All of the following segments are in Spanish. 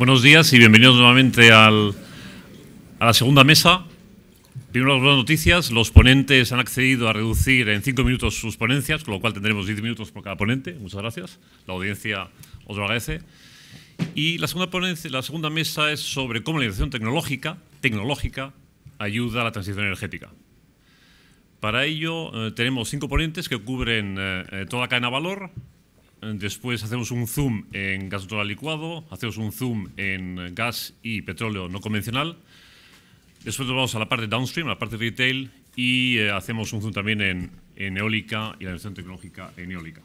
Buenos días y bienvenidos nuevamente a la segunda mesa. Primero las buenas noticias, los ponentes han accedido a reducir en cinco minutos sus ponencias, con lo cual tendremos diez minutos por cada ponente. Muchas gracias, la audiencia os lo agradece. Y la segunda, ponencia, la segunda mesa es sobre cómo la innovación tecnológica, tecnológica ayuda a la transición energética. Para ello eh, tenemos cinco ponentes que cubren eh, eh, toda la cadena valor, después hacemos un zoom en gas natural licuado, hacemos un zoom en gas y petróleo no convencional. Después nos vamos a la parte downstream, a la parte retail, y eh, hacemos un zoom también en, eólica y la inversión tecnológica en eólica.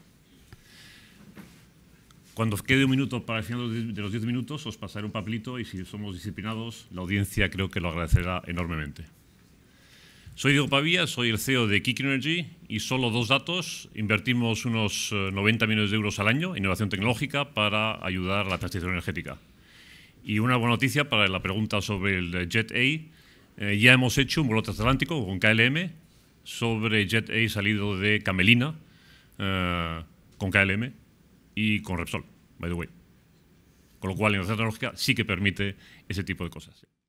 Cuando quede un minuto para el final de los 10 minutos, os pasaré un papelito y si somos disciplinados, la audiencia creo que lo agradecerá enormemente. Soy Diego Pavía, soy el CEO de Kick Energy y solo dos datos, invertimos unos 90 eh, millones de euros al año en innovación tecnológica para ayudar a la transición energética. Y una buena noticia para la pregunta sobre el Jet A, eh, ya hemos hecho un vuelo transatlántico con KLM sobre Jet A salido de Camelina eh, con KLM y con Repsol, by the way. Con lo cual, la innovación tecnológica sí que permite ese tipo de cosas.